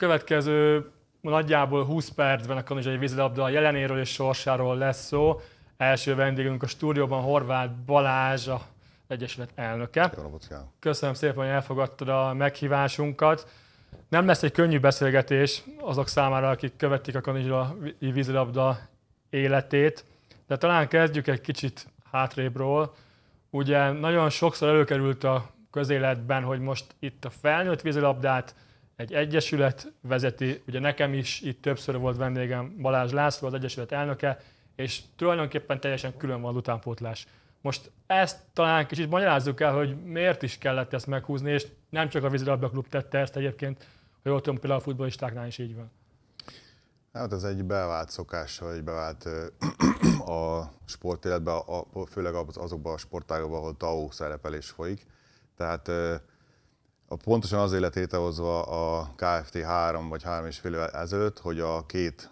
következő nagyjából 20 percben a Kanizsai vízilabda jelenéről és sorsáról lesz szó. Első vendégünk a stúdióban Horváth Balázs, a Egyesület elnöke. Köszönöm szépen, hogy elfogadtad a meghívásunkat. Nem lesz egy könnyű beszélgetés azok számára, akik követik a kanizsai vízilabda életét, de talán kezdjük egy kicsit hátrébről. Ugye nagyon sokszor előkerült a közéletben, hogy most itt a felnőtt vízilabdát egy egyesület vezeti, ugye nekem is itt többször volt vendégem Balázs László, az egyesület elnöke, és tulajdonképpen teljesen külön van az utánpótlás. Most ezt talán kicsit magyarázzuk el, hogy miért is kellett ezt meghúzni, és nem csak a vízilabda klub tette ezt egyébként, hogy ott például a futbolistáknál is így van. Hát ez egy bevált szokás, vagy bevált a sportéletben, a, főleg azokban a sportágokban, ahol TAO szerepelés folyik. Tehát a pontosan az lett létrehozva a KFT 3 vagy 3,5 évvel ezelőtt, hogy a két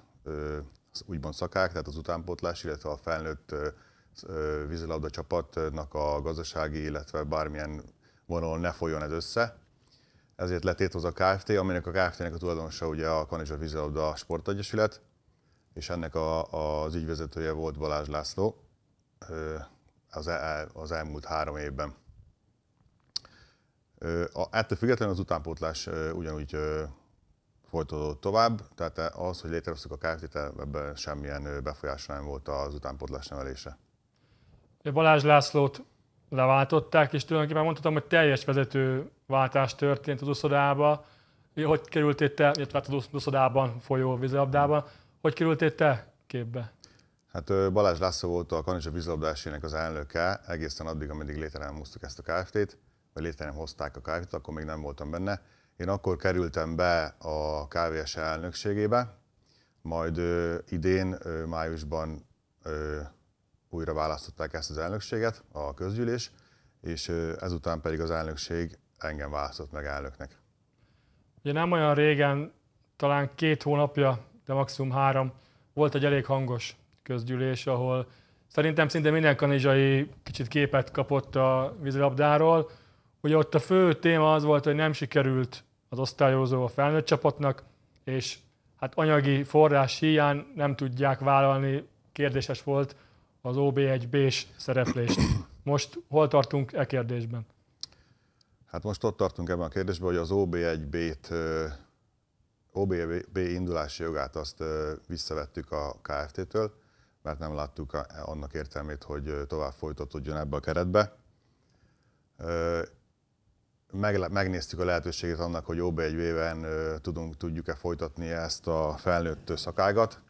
úgymond szakák, tehát az utánpótlás, illetve a felnőtt vízilabda csapatnak a gazdasági, illetve bármilyen vonal ne folyjon ez össze. Ezért lett létrehozva a KFT, aminek a KFT-nek a tulajdonosa ugye a Kanizsa Vízilabda Sportegyesület, és ennek a, az ügyvezetője volt Balázs László az, el, az elmúlt három évben. Ettől függetlenül az utánpótlás ugyanúgy folytatódott tovább, tehát e, az, hogy létrehoztuk a kft e, ebben semmilyen befolyás nem volt az utánpótlás nevelése. Balázs Lászlót leváltották, és tulajdonképpen mondhatom, hogy teljes váltás történt az uszodába. Hogy kerültél te, illetve hát az uszodában folyó vízlabdában? hogy kerültél te képbe? Hát Balázs László volt a Kanizsa vízlabdásének az elnöke egészen addig, ameddig létre nem ezt a Kft-t vagy létre nem hozták a kávét, akkor még nem voltam benne. Én akkor kerültem be a KVS elnökségébe, majd ö, idén, ö, májusban ö, újra választották ezt az elnökséget, a közgyűlés, és ö, ezután pedig az elnökség engem választott meg elnöknek. Ugye nem olyan régen, talán két hónapja, de maximum három, volt egy elég hangos közgyűlés, ahol szerintem szinte minden kanizsai kicsit képet kapott a vízilabdáról, Ugye ott a fő téma az volt, hogy nem sikerült az osztályozó a felnőtt csapatnak, és hát anyagi forrás hiány nem tudják vállalni, kérdéses volt az OB1B-s szereplést. Most hol tartunk e kérdésben? Hát most ott tartunk ebben a kérdésben, hogy az OB1B-t, OB1B indulási jogát azt visszavettük a KFT-től, mert nem láttuk annak értelmét, hogy tovább folytatódjon ebbe a keretbe megnéztük a lehetőséget annak, hogy jobb egy véven tudunk, tudjuk-e folytatni ezt a felnőtt szakágat,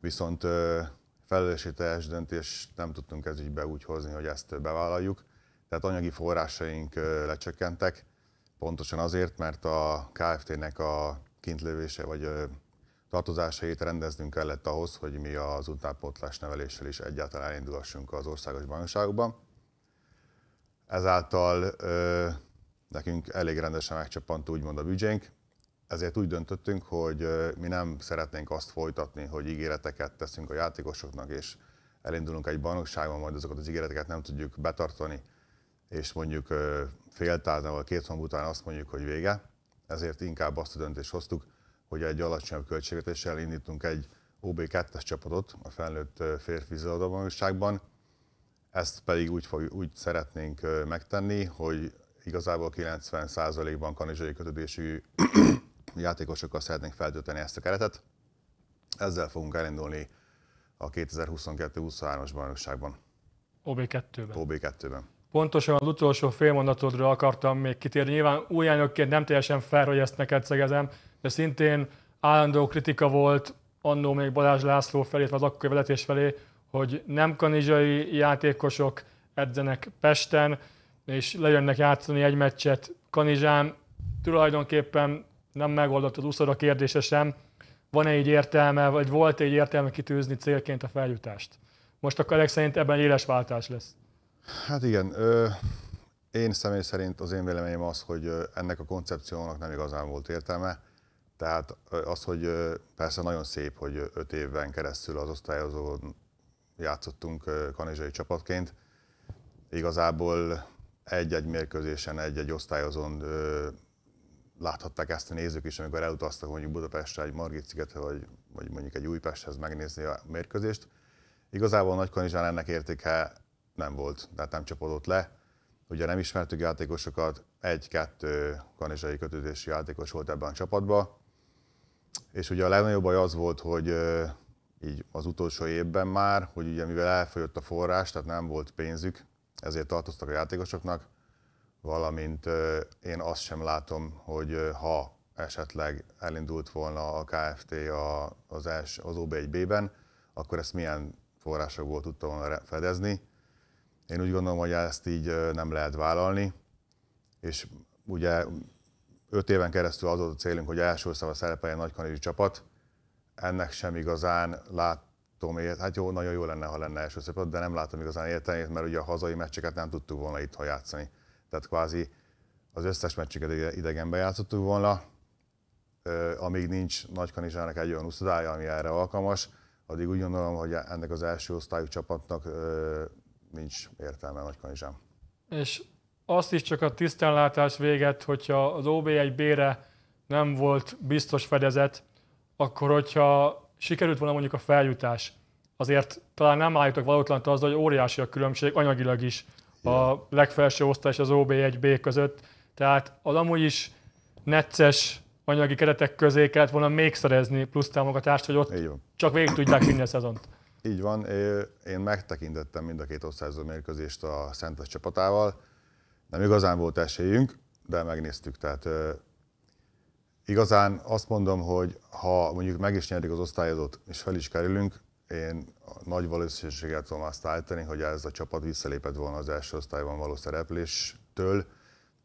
viszont felelősségteljes döntést nem tudtunk ez ügybe úgy hozni, hogy ezt bevállaljuk. Tehát anyagi forrásaink lecsökkentek, pontosan azért, mert a KFT-nek a kintlővése vagy tartozásait rendeznünk kellett ahhoz, hogy mi az utánpótlás neveléssel is egyáltalán elindulhassunk az országos bajnokságokban. Ezáltal nekünk elég rendesen megcsapant úgymond a büdzsénk, ezért úgy döntöttünk, hogy mi nem szeretnénk azt folytatni, hogy ígéreteket teszünk a játékosoknak, és elindulunk egy bajnokságban, majd azokat az ígéreteket nem tudjuk betartani, és mondjuk fél tárna, vagy két hónap után azt mondjuk, hogy vége. Ezért inkább azt a döntést hoztuk, hogy egy alacsonyabb költségvetéssel indítunk egy OB2-es csapatot a felnőtt férfi zöldabajnokságban. Ezt pedig úgy, fog, úgy szeretnénk megtenni, hogy igazából 90%-ban kanizsai kötődésű játékosokkal szeretnénk feltölteni ezt a keretet. Ezzel fogunk elindulni a 2022-23-as bajnokságban. OB2-ben. OB2-ben. Pontosan az utolsó félmondatodra akartam még kitérni. Nyilván újjányokként nem teljesen fel, hogy ezt neked szegezem, de szintén állandó kritika volt annó még Balázs László felé, vagy az akkori vezetés felé, hogy nem kanizsai játékosok edzenek Pesten, és lejönnek játszani egy meccset. Kanizsán tulajdonképpen nem megoldott az úszora kérdése sem, van-e így értelme, vagy volt-e így értelme kitűzni célként a feljutást? Most akkor ezek szerint ebben éles váltás lesz. Hát igen, ö, én személy szerint az én véleményem az, hogy ennek a koncepciónak nem igazán volt értelme. Tehát az, hogy persze nagyon szép, hogy öt évben keresztül az osztályozón játszottunk kanizsai csapatként. Igazából egy-egy mérkőzésen, egy-egy osztályozón ö, láthatták ezt a nézők is, amikor elutaztak mondjuk Budapestre, egy Margit szigetre, vagy, vagy mondjuk egy Újpesthez megnézni a mérkőzést. Igazából Nagykanizsán ennek értéke nem volt, tehát nem csapodott le. Ugye nem ismertük játékosokat, egy-kettő kanizsai kötődési játékos volt ebben a csapatban, és ugye a legnagyobb baj az volt, hogy így az utolsó évben már, hogy ugye mivel elfogyott a forrás, tehát nem volt pénzük ezért tartoztak a játékosoknak, valamint én azt sem látom, hogy ha esetleg elindult volna a KFT az, els, az OB1B-ben, akkor ezt milyen forrásokból tudta volna fedezni. Én úgy gondolom, hogy ezt így nem lehet vállalni, és ugye öt éven keresztül az volt a célunk, hogy első szava szerepeljen nagykanizsi csapat, ennek sem igazán lát, tudom, hát jó, nagyon jó lenne, ha lenne első szöpöt, de nem látom igazán értelmét, mert ugye a hazai meccseket nem tudtuk volna itt játszani. Tehát kvázi az összes meccseket idegenben játszottuk volna, amíg nincs Nagykanizsának egy olyan uszodája, ami erre alkalmas, addig úgy gondolom, hogy ennek az első osztályú csapatnak nincs értelme Nagykanizsán. És azt is csak a tisztánlátás véget, hogyha az ob 1 bére nem volt biztos fedezet, akkor hogyha sikerült volna mondjuk a feljutás, azért talán nem állítok valótlan az, hogy óriási a különbség anyagilag is a legfelső osztály és az OB1B között. Tehát az amúgy is necces anyagi keretek közé kellett volna még szerezni plusz támogatást, hogy ott csak végig tudják vinni a szezont. Így van, én megtekintettem mind a két osztályozó mérkőzést a Szentes csapatával. Nem igazán volt esélyünk, de megnéztük, tehát Igazán azt mondom, hogy ha mondjuk meg is nyerik az osztályozót, és fel is kerülünk, én nagy valószínűséggel tudom azt állítani, hogy ez a csapat visszalépett volna az első osztályban való szerepléstől,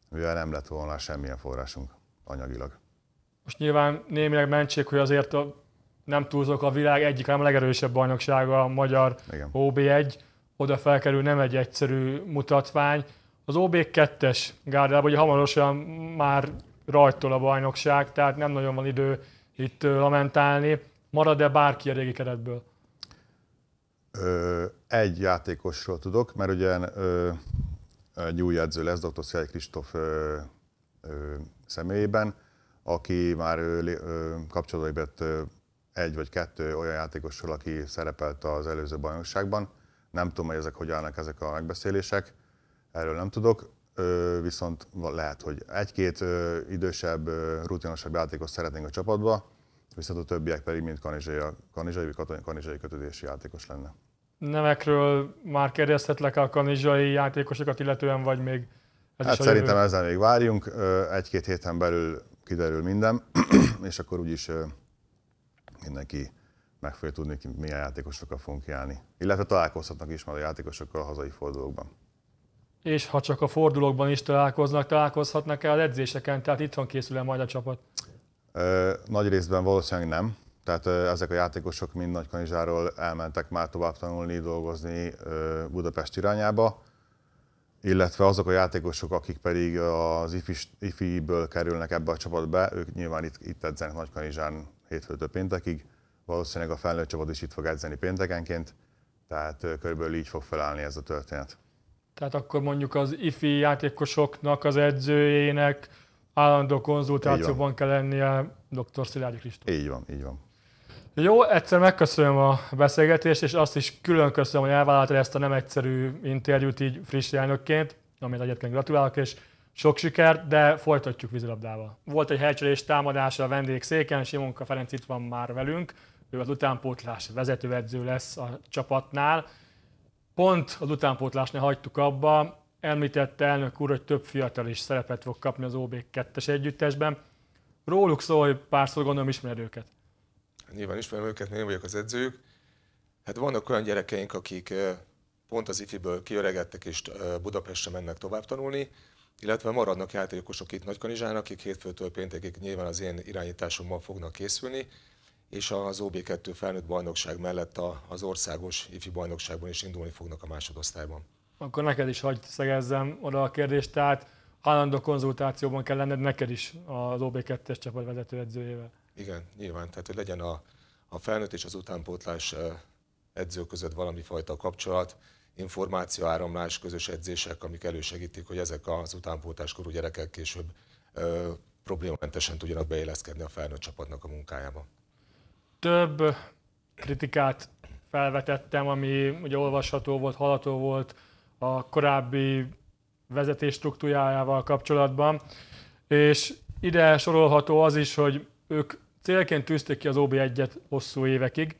mivel nem lett volna semmilyen forrásunk anyagilag. Most nyilván némileg mentség, hogy azért a, nem túlzok a világ egyik, hanem a legerősebb bajnoksága a magyar Igen. OB1, oda felkerül nem egy egyszerű mutatvány. Az OB2-es gárdában hogy hamarosan már rajtól a bajnokság, tehát nem nagyon van idő itt lamentálni. Marad-e bárki a régi keretből? Ö, egy játékosról tudok, mert ugye ö, egy új edző lesz, dr. Szélj Kristóf személyében, aki már ö, ö, kapcsolatba ö, egy vagy kettő olyan játékosról, aki szerepelt az előző bajnokságban. Nem tudom, hogy ezek hogy állnak ezek a megbeszélések, erről nem tudok viszont lehet, hogy egy-két idősebb, rutinosabb játékos szeretnénk a csapatba, viszont a többiek pedig mind kanizsai, kanizsai vagy kanizsai kötődési játékos lenne. Nevekről már kérdeztetlek a kanizsai játékosokat illetően, vagy még ez hát is szerintem jövő? ezzel még várjunk, egy-két héten belül kiderül minden, és akkor úgyis mindenki meg fogja tudni, milyen játékosokkal fogunk kiállni. Illetve találkozhatnak is már a játékosokkal a hazai fordulókban és ha csak a fordulókban is találkoznak, találkozhatnak el az edzéseken, tehát itthon készül el majd a csapat? Ö, nagy részben valószínűleg nem. Tehát ö, ezek a játékosok mind kanizsáról elmentek már tovább tanulni, dolgozni ö, Budapest irányába, illetve azok a játékosok, akik pedig az ifiből kerülnek ebbe a csapatba, ők nyilván itt, itt edzenek kanizsán hétfőtől péntekig, valószínűleg a felnőtt csapat is itt fog edzeni péntekenként, tehát körülbelül így fog felállni ez a történet. Tehát akkor mondjuk az ifi játékosoknak, az edzőjének állandó konzultációban kell lennie dr. Szilágyi Kristóf. Így van, így van. Jó, egyszer megköszönöm a beszélgetést, és azt is külön köszönöm, hogy elvállaltad ezt a nem egyszerű interjút így friss elnökként, amit egyébként gratulálok, és sok sikert, de folytatjuk vízilabdával. Volt egy helycsörés támadása a vendég széken, Simonka Ferenc itt van már velünk, ő az utánpótlás vezetőedző lesz a csapatnál. Pont az utánpótlásnál hagytuk abba, említette elnök úr, hogy több fiatal is szerepet fog kapni az OB2-es együttesben. Róluk szól, hogy pár szó gondolom ismered őket. Nyilván ismerem őket, mert én vagyok az edzőjük. Hát vannak olyan gyerekeink, akik pont az ifi-ből kiöregedtek és Budapestre mennek tovább tanulni, illetve maradnak játékosok itt Nagykanizsán, akik hétfőtől péntekig nyilván az én irányításommal fognak készülni, és az OB2 felnőtt bajnokság mellett a, az országos ifi bajnokságban is indulni fognak a másodosztályban. Akkor neked is hagyd szegezzem oda a kérdést, tehát állandó konzultációban kell lenned neked is az OB2-es csapat vezetőedzőjével. Igen, nyilván, tehát hogy legyen a, a felnőtt és az utánpótlás edző között valami fajta kapcsolat, információ áramlás közös edzések, amik elősegítik, hogy ezek az utánpótláskorú gyerekek később ö, problémamentesen tudjanak beilleszkedni a felnőtt csapatnak a munkájába több kritikát felvetettem, ami ugye olvasható volt, halató volt a korábbi vezetés struktúrájával kapcsolatban, és ide sorolható az is, hogy ők célként tűzték ki az OB1-et hosszú évekig,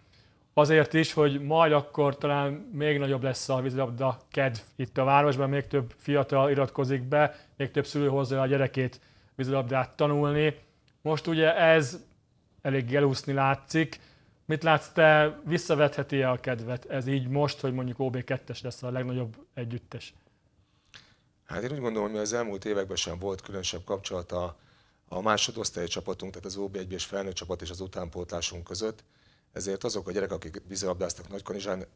azért is, hogy majd akkor talán még nagyobb lesz a vízilabda kedv itt a városban, még több fiatal iratkozik be, még több szülő hozza a gyerekét vízilabdát tanulni. Most ugye ez elég elúszni látszik. Mit látsz te, visszavetheti -e a kedvet ez így most, hogy mondjuk OB2-es lesz a legnagyobb együttes? Hát én úgy gondolom, hogy az elmúlt években sem volt különösebb kapcsolata a másodosztályi csapatunk, tehát az OB1 és felnőtt csapat és az utánpótlásunk között. Ezért azok a gyerekek, akik vízilabdáztak Nagykanizsán,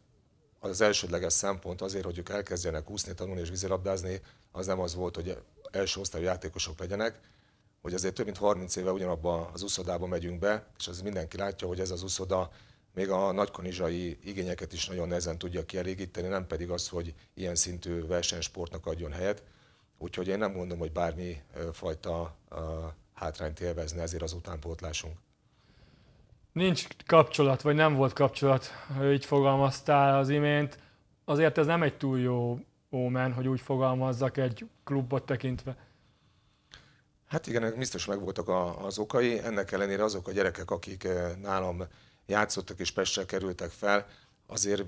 az elsődleges szempont azért, hogy ők elkezdjenek úszni, tanulni és vízilabdázni, az nem az volt, hogy első osztályú játékosok legyenek, hogy azért több mint 30 éve ugyanabba az uszodába megyünk be, és az mindenki látja, hogy ez az uszoda még a nagykonizsai igényeket is nagyon nehezen tudja kielégíteni, nem pedig az, hogy ilyen szintű versenysportnak adjon helyet. Úgyhogy én nem gondolom, hogy bármi fajta hátrányt élvezne ezért az utánpótlásunk. Nincs kapcsolat, vagy nem volt kapcsolat, így fogalmaztál az imént. Azért ez nem egy túl jó ómen, hogy úgy fogalmazzak egy klubot tekintve. Hát igen, biztos megvoltak az okai. Ennek ellenére azok a gyerekek, akik eh, nálam játszottak és Pestre kerültek fel, azért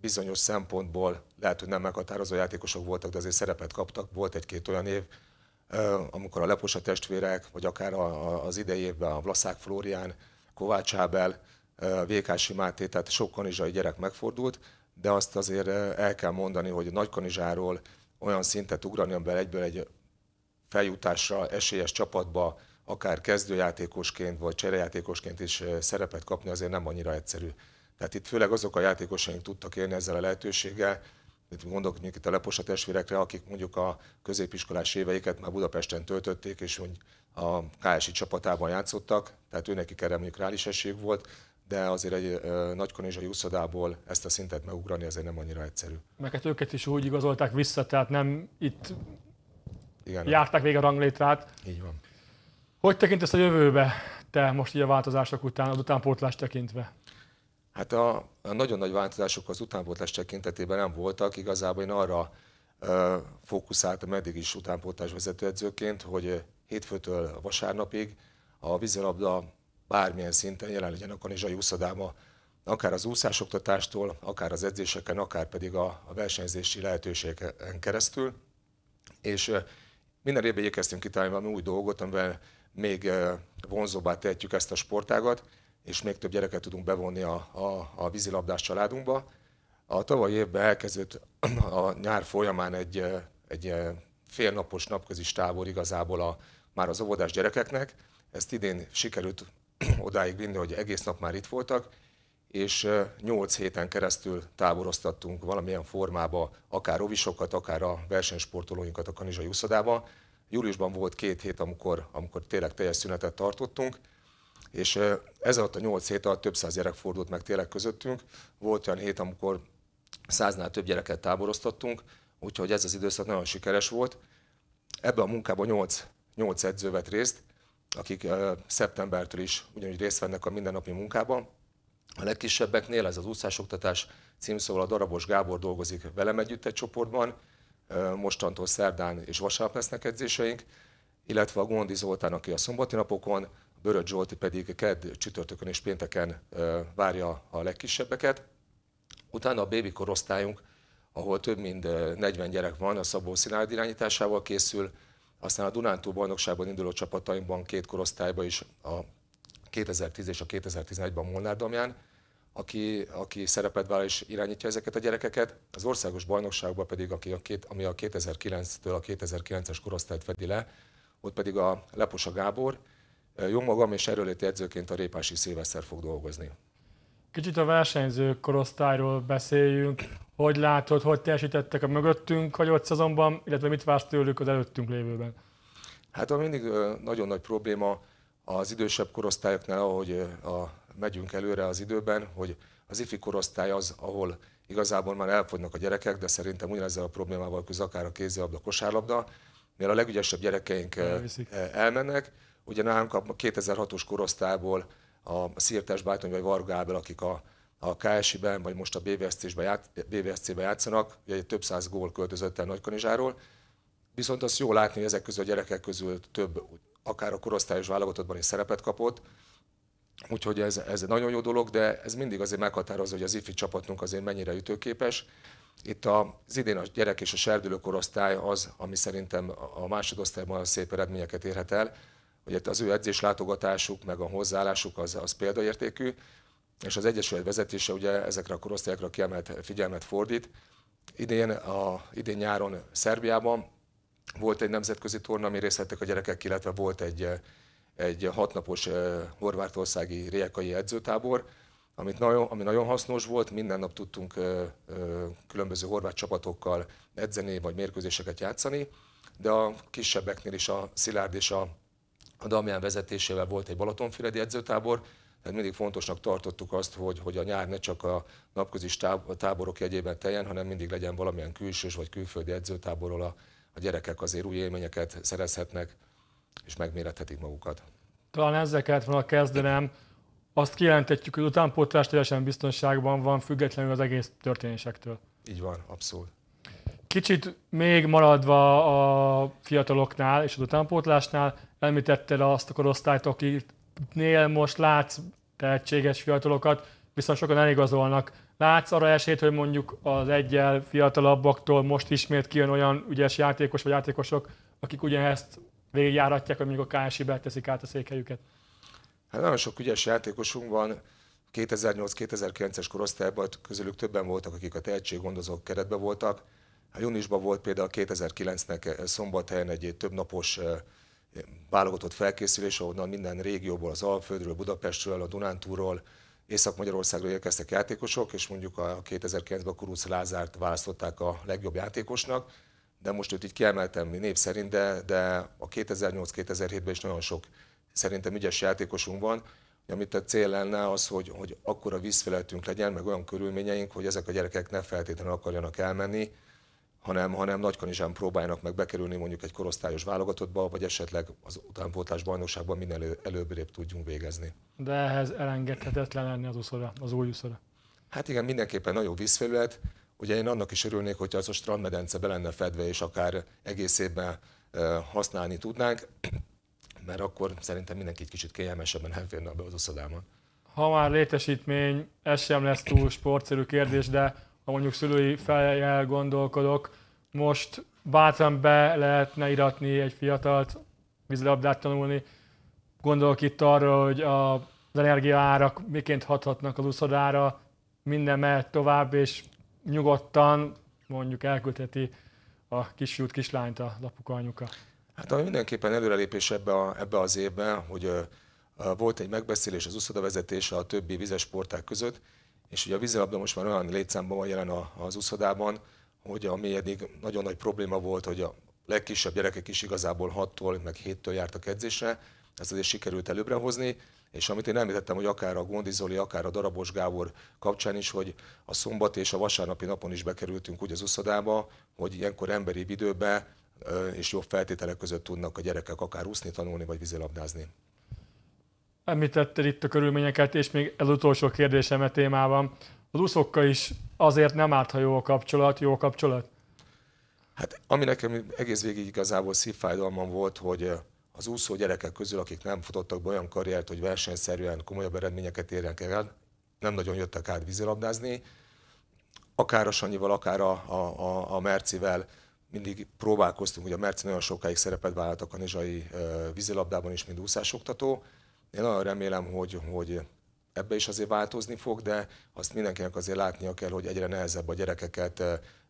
bizonyos szempontból lehet, hogy nem meghatározó játékosok voltak, de azért szerepet kaptak. Volt egy-két olyan év, eh, amikor a Leposa testvérek, vagy akár az idei évben a Vlaszák Flórián, Kovács Ábel, eh, Vékási Máté, tehát sok kanizsai gyerek megfordult, de azt azért el kell mondani, hogy Nagykanizsáról olyan szintet ugrani, amiben egyből egy feljutásra esélyes csapatba akár kezdőjátékosként vagy cserejátékosként is szerepet kapni azért nem annyira egyszerű. Tehát itt főleg azok a játékosaink tudtak élni ezzel a lehetőséggel, itt mondok mondjuk itt a Leposa testvérekre, akik mondjuk a középiskolás éveiket már Budapesten töltötték, és hogy a KSI csapatában játszottak, tehát őnek erre mondjuk rá esélyük volt, de azért egy nagykonizsai úszodából ezt a szintet megugrani azért nem annyira egyszerű. Meket hát őket is úgy igazolták vissza, tehát nem itt igen, járták végig a ranglétrát. Így van. Hogy tekintesz a jövőbe te most így a változások után, az utánpótlást tekintve? Hát a, a nagyon nagy változások az utánpótlás tekintetében nem voltak. Igazából én arra ö, fókuszáltam eddig is utánpótlás vezetőedzőként, hogy hétfőtől vasárnapig a vízilabda bármilyen szinten jelen legyen a kanizsai úszodáma, akár az úszásoktatástól, akár az edzéseken, akár pedig a, a versenyzési lehetőségeken keresztül. És minden évben igyekeztünk kitalálni valami új dolgot, amivel még vonzóbbá tehetjük ezt a sportágat, és még több gyereket tudunk bevonni a, a, a vízilabdás családunkba. A tavalyi évben elkezdődött a nyár folyamán egy, egy félnapos napközi tábor igazából a, már az óvodás gyerekeknek. Ezt idén sikerült odáig vinni, hogy egész nap már itt voltak, és 8 héten keresztül táboroztattunk valamilyen formába akár rovisokat, akár a versenysportolóinkat a Kanizsai úszodában. Júliusban volt két hét, amikor, amikor tényleg teljes szünetet tartottunk, és ez alatt a 8 hét alatt több száz gyerek fordult meg tényleg közöttünk. Volt olyan hét, amikor száznál több gyereket táboroztattunk, úgyhogy ez az időszak nagyon sikeres volt. Ebben a munkában 8, 8 edző vett részt, akik szeptembertől is ugyanúgy részt vennek a mindennapi munkában, a legkisebbeknél ez az úszásoktatás címszóval a Darabos Gábor dolgozik velem együtt egy csoportban, mostantól szerdán és vasárnap lesznek edzéseink, illetve a Gondi Zoltán, aki a szombati napokon, Böröd Zsolti pedig kedd, csütörtökön és pénteken várja a legkisebbeket. Utána a bébi korosztályunk, ahol több mint 40 gyerek van, a Szabó Szilárd irányításával készül, aztán a Dunántúl bajnokságban induló csapataimban két korosztályban is a 2010 és a 2011-ben Molnár Damján aki, aki szerepet vállal és irányítja ezeket a gyerekeket. Az országos bajnokságban pedig, aki a két, ami a 2009-től a 2009-es korosztályt fedi le, ott pedig a Leposa Gábor, jó magam és erőléti edzőként a Répási Szilveszter fog dolgozni. Kicsit a versenyző korosztályról beszéljünk. Hogy látod, hogy teljesítettek a mögöttünk hagyott szezonban, illetve mit vársz tőlük az előttünk lévőben? Hát a mindig nagyon nagy probléma az idősebb korosztályoknál, ahogy a megyünk előre az időben, hogy az ifi korosztály az, ahol igazából már elfogynak a gyerekek, de szerintem ugyanezzel a problémával küzd akár a kézilabda, kosárlabda, mert a legügyesebb gyerekeink eh, Elviszik. Eh, elmennek. Ugye nálunk a 2006-os korosztályból a Szirtes Bájtony vagy Varga Ábel, akik a, a KSI-ben vagy most a BVSC-ben ját, BVSC játszanak, ugye egy több száz gól költözött el Nagykanizsáról, viszont azt jó látni, hogy ezek közül a gyerekek közül több akár a korosztályos válogatottban is szerepet kapott, Úgyhogy ez, ez egy nagyon jó dolog, de ez mindig azért meghatározza, hogy az ifi csapatunk azért mennyire ütőképes. Itt az idén a gyerek és a serdülőkorosztály az, ami szerintem a másodosztályban olyan szép eredményeket érhet el, hogy az ő edzés látogatásuk, meg a hozzáállásuk az, az példaértékű, és az Egyesület vezetése ugye ezekre a korosztályokra kiemelt figyelmet fordít. Idén, a, idén nyáron Szerbiában volt egy nemzetközi torna, ami részt a gyerekek, illetve volt egy egy hatnapos horvátországi riekai edzőtábor, amit nagyon, ami nagyon hasznos volt, minden nap tudtunk különböző horvát csapatokkal edzeni, vagy mérkőzéseket játszani, de a kisebbeknél is a Szilárd és a, a Damián vezetésével volt egy Balatonfüredi edzőtábor, tehát mindig fontosnak tartottuk azt, hogy, hogy a nyár ne csak a napközi táborok jegyében teljen, hanem mindig legyen valamilyen külsős vagy külföldi edzőtáborról a, a gyerekek azért új élményeket szerezhetnek, és megmérethetik magukat. Talán ezzel kellett volna kezdenem. Azt kijelenthetjük, hogy utánpótlás teljesen biztonságban van, függetlenül az egész történésektől. Így van, abszolút. Kicsit még maradva a fiataloknál és az utánpótlásnál, említetted azt a korosztályt, akiknél most látsz tehetséges fiatalokat, viszont sokan eligazolnak. Látsz arra esélyt, hogy mondjuk az egyel fiatalabbaktól most ismét kijön olyan ügyes játékos vagy játékosok, akik ugyanezt végigjáratják, hogy mondjuk a ksi teszik át a székhelyüket? Hát nagyon sok ügyes játékosunk van, 2008-2009-es korosztályban közülük többen voltak, akik a tehetséggondozók keretbe voltak. A hát júniusban volt például 2009-nek eh, szombathelyen egy több napos eh, válogatott felkészülés, ahonnan minden régióból, az Alföldről, Budapestről, a Dunántúról, Észak-Magyarországról érkeztek játékosok, és mondjuk a 2009-ben Kurusz Lázárt választották a legjobb játékosnak de most őt így kiemeltem név szerint, de, de a 2008-2007-ben is nagyon sok szerintem ügyes játékosunk van, amit a cél lenne az, hogy, hogy akkora vízfeletünk legyen, meg olyan körülményeink, hogy ezek a gyerekek ne feltétlenül akarjanak elmenni, hanem, hanem nagykanizsán próbáljanak meg bekerülni mondjuk egy korosztályos válogatottba, vagy esetleg az utánpótlás bajnokságban minél elő, előbbre tudjunk végezni. De ehhez elengedhetetlen lenni az úszora, az új úszora. Hát igen, mindenképpen nagyon vízfelület, Ugye én annak is örülnék, hogyha az a strandmedence be lenne fedve, és akár egész évben használni tudnánk, mert akkor szerintem mindenki egy kicsit kényelmesebben elférne be az oszodában. Ha már létesítmény, ez sem lesz túl sportszerű kérdés, de ha mondjuk szülői feljel gondolkodok, most bátran be lehetne iratni egy fiatalt vízlabdát tanulni. Gondolok itt arra, hogy az energiaárak miként hathatnak az úszodára, minden mehet tovább, és nyugodtan mondjuk elküldheti a kisfiút, kislányt a lapuka anyuka? Hát ami mindenképpen előrelépés ebbe, a, ebbe az évben, hogy uh, volt egy megbeszélés az úszoda vezetése a többi vizes sporták között, és ugye a vízilabda most már olyan létszámban van jelen az úszodában, hogy ami eddig nagyon nagy probléma volt, hogy a legkisebb gyerekek is igazából 6-tól, meg 7-től jártak edzésre, ezt azért sikerült előbbre hozni, és amit én említettem, hogy akár a Zoli, akár a Darabos Gábor kapcsán is, hogy a szombat és a vasárnapi napon is bekerültünk úgy az uszodába, hogy ilyenkor emberi időben és jobb feltételek között tudnak a gyerekek akár úszni, tanulni vagy vízilabdázni. Említetted itt a körülményeket, és még az utolsó kérdésem a e témában. Az úszókkal is azért nem árt, ha jó a kapcsolat, jó a kapcsolat? Hát ami nekem egész végig igazából szívfájdalmam volt, hogy az úszó gyerekek közül, akik nem futottak be olyan karriert, hogy versenyszerűen komolyabb eredményeket érjenek el, nem nagyon jöttek át vízilabdázni, akár a Sanyival, akár a, a, a Mercivel mindig próbálkoztunk, hogy a Merci nagyon sokáig szerepet vállalt a kanizsai vízilabdában is, mint úszásoktató. Én nagyon remélem, hogy, hogy ebbe is azért változni fog, de azt mindenkinek azért látnia kell, hogy egyre nehezebb a gyerekeket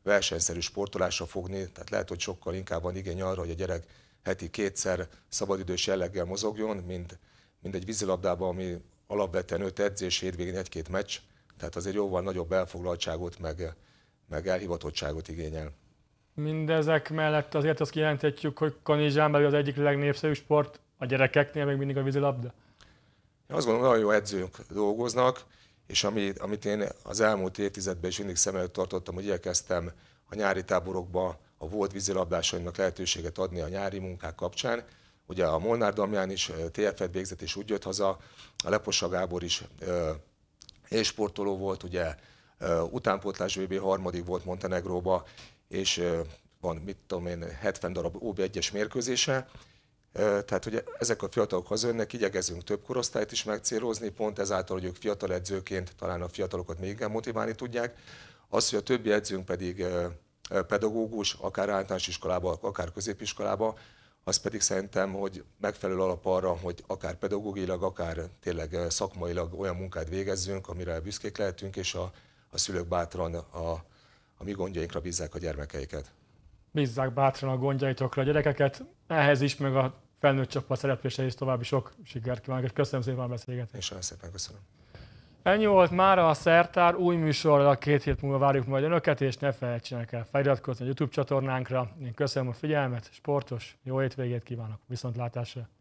versenyszerű sportolásra fogni, tehát lehet, hogy sokkal inkább van igény arra, hogy a gyerek heti kétszer szabadidős jelleggel mozogjon, mind, mind egy vízilabdában, ami alapvetően öt edzés, hétvégén egy-két meccs, tehát azért jóval nagyobb elfoglaltságot, meg, meg elhivatottságot igényel. Mindezek mellett azért azt kijelenthetjük, hogy Kanizsán belül az egyik legnépszerűbb sport a gyerekeknél még mindig a vízilabda? Én azt gondolom, nagyon jó edzők dolgoznak, és ami, amit én az elmúlt évtizedben is mindig szem előtt tartottam, hogy igyekeztem a nyári táborokba a volt vízilabdásainak lehetőséget adni a nyári munkák kapcsán. Ugye a Molnár Damján is TFF-et végzett és úgy jött haza, a Leposa Gábor is élsportoló volt, ugye utánpótlás VB harmadik volt Montenegróba, és van, mit tudom én, 70 darab OB1-es mérkőzése. Tehát ugye ezek a fiatalok önnek, igyekezünk több korosztályt is megcélozni, pont ezáltal, hogy ők fiatal edzőként talán a fiatalokat még inkább motiválni tudják. Az, hogy a többi edzőnk pedig pedagógus, akár általános iskolába, akár középiskolába, az pedig szerintem, hogy megfelelő alap arra, hogy akár pedagógilag, akár tényleg eh, szakmailag olyan munkát végezzünk, amire büszkék lehetünk, és a, a szülők bátran a, a mi gondjainkra bízzák a gyermekeiket. Bízzák bátran a gondjaitokra a gyerekeket, ehhez is, meg a felnőtt csapat szereplése is további sok sikert kívánok, és köszönöm szépen a beszélgetést. És nagyon szépen köszönöm. Ennyi volt már a szertár, új műsorra két hét múlva várjuk majd Önöket, és ne felejtsenek el feliratkozni a YouTube csatornánkra. Én köszönöm a figyelmet, sportos, jó étvégét kívánok, viszontlátásra!